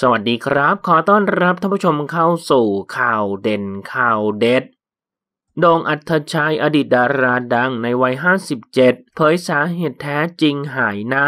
สวัสดีครับ ขอต้อนรับท่านผู้ชมเข้าสู่ข่าวเด่นข่าวเด็ดดงอัธชัยอดีตดาราดังในวัย 57เผยสาเหตุแท้จริงหายหน้า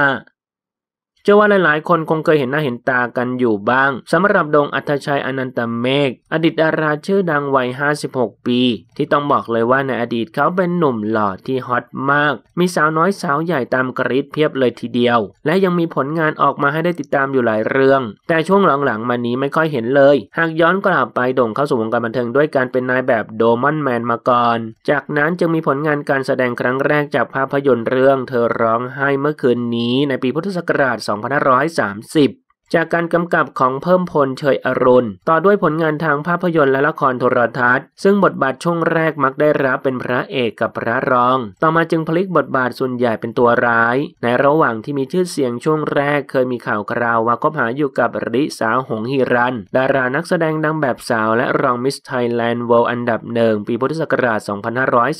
ชื่อว่าหลายๆ คนคงเคยเห็นหน้าเห็นตากันอยู่บ้าง สำหรับดงอัธชัยอนันตเมฆอดีตดาราชื่อดังวัย 56 ปี ที่ต้องบอกเลยว่าในอดีตเขาเป็นหนุ่มหล่อที่ฮอตมาก มีสาวน้อยสาวใหญ่ตามกรีดเพียบเลยทีเดียว และยังมีผลงานออกมาให้ได้ติดตามอยู่หลายเรื่อง แต่ช่วงหลัง ๆ มานี้ไม่ค่อยเห็นเลย หากย้อนกลับไปดงเข้าสู่วงการบันเทิงด้วยการเป็นนายแบบโดมอนแมนมาก่อนจากนั้นจึงมีผลงานการแสดงครั้งแรกจากภาพยนตร์เรื่อง เธอร้องไห้เมื่อคืนนี้ในปีพุทธศักราช2530จากการกำกับของเพิ่มพลเฉยอรุณ ต่อด้วยผลงานทางภาพยนตร์และละครโทรทัศน์ ซึ่งบทบาทช่วงแรกมักได้รับเป็นพระเอกกับพระรอง ต่อมาจึงพลิกบทบาทส่วนใหญ่เป็นตัวร้าย ในระหว่างที่มีชื่อเสียงช่วงแรกเคยมีข่าวคราวว่าก็หาอยู่กับริสาหงฮิรัน ดารานักแสดงดังแบบสาวและรองมิสไทยแลนด์เวิลด์อันดับหนึ่งปีพุทธศักราช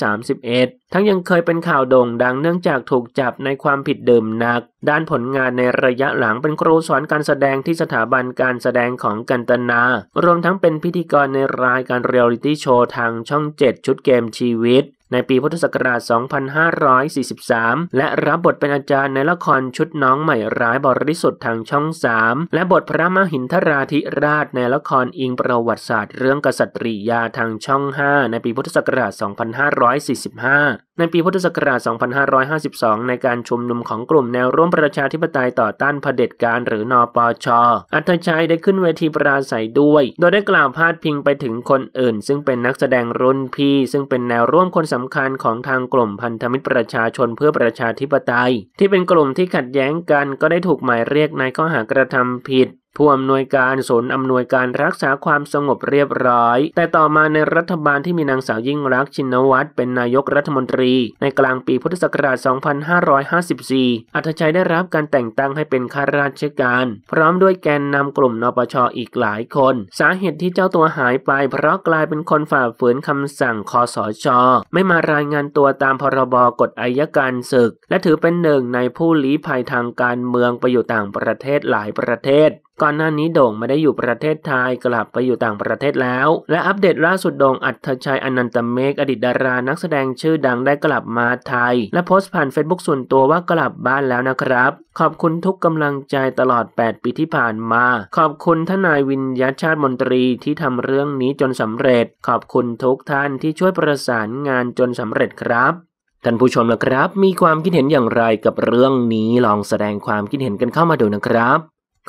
2531 ทั้งยังเคยเป็นข่าวโด่งดังเนื่องจากถูกจับในความผิดเดิมหนัก ด้านผลงานในระยะหลังเป็นครูสอนการแสแสดงที่สถาบันการแสดงของกันตนา รวมทั้งเป็นพิธีกรในรายการเรียลลิตี้โชว์ทางช่อง 7 ชุดเกมชีวิตในปีพุทธศักราช 2543 และรับบทเป็นอาจารย์ในละครชุดน้องใหม่ร้ายบริสุทธิ์ทางช่อง 3 และบทพระมหินทราธิราชในละครอิงประวัติศาสตร์ เรื่องกษัตริยาทางช่อง 5 ในปีพุทธศักราช 2545 ในปีพุทธศักราช 2552 ในการชุมนุมของกลุ่มแนวร่วมประชาธิปไตยต่อต้านเผด็จการ หรือนอปช อัธชัยได้ขึ้นเวทีปราศัยด้วย โดยได้กล่าวพาดพิงไปถึงคนอื่น ซึ่งเป็นนักแสดงรุ่นพี่ ซึ่งเป็นแนวร่วมคนสสำคัญของทางกลุ่มพันธมิตรประชาชนเพื่อประชาธิปไตย ที่เป็นกลุ่มที่ขัดแย้งกันก็ได้ถูกหมายเรียกในข้อหากระทำผิดผู้อำนวยการศูนย์อำนวยการรักษาความสงบเรียบร้อย แต่ต่อมาในรัฐบาลที่มีนางสาวยิ่งรักชินวัตรเป็นนายกรัฐมนตรี ในกลางปีพุทธศักราช 2554อัธชัยได้รับการแต่งตั้งให้เป็นข้าราชการ พร้อมด้วยแกนนำกลุ่มนปชอีกหลายคน สาเหตุที่เจ้าตัวหายไปเพราะกลายเป็นคนฝ่าฝืนคำสั่งคอสช ไม่มารายงานตัวตามพรบกฎอายการศึก และถือเป็นหนึ่งในผู้ลี้ภัยทางการเมืองไปอยู่ต่างประเทศหลายประเทศก่อนหน้านี้โด่งไม่ได้อยู่ประเทศไทยกลับไปอยู่ต่างประเทศแล้วและอัปเดตล่าสุดโด่งอัธชัยอนันตเมกอดีตดารานักแสดงชื่อดังได้กลับมาไทย และโพสต์ผ่านเฟซบุ๊กส่วนตัวว่ากลับบ้านแล้วนะครับ ขอบคุณทุกกำลังใจตลอด 8 ปีที่ผ่านมา ขอบคุณทนายวินยชาติมนตรีที่ทำเรื่องนี้จนสำเร็จขอบคุณทุกท่านที่ช่วยประสานงานจนสำเร็จครับท่านผู้ชมนะครับมีความคิดเห็นอย่างไรกับเรื่องนี้ลองแสดงความคิดเห็นกันเข้ามาดูนะครับ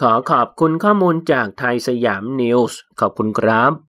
ขอขอบคุณข้อมูลจากไทยสยามนิวส์ขอบคุณครับ